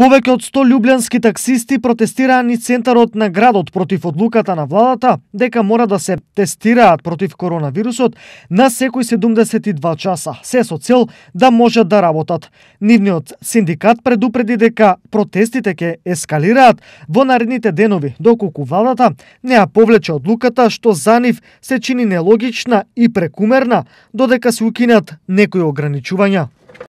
Повеќе од 100 љубљански таксисти протестираа ни центарот на градот против одлуката на владата дека мора да се тестираат против коронавирусот на секои 72 часа, се со цел да можат да работат. Нивниот синдикат предупреди дека протестите ќе ескалираат во наредните денови, доколку владата не ја повлече одлуката што за нив се чини нелогична и прекумерна, додека се укинат некои ограничувања.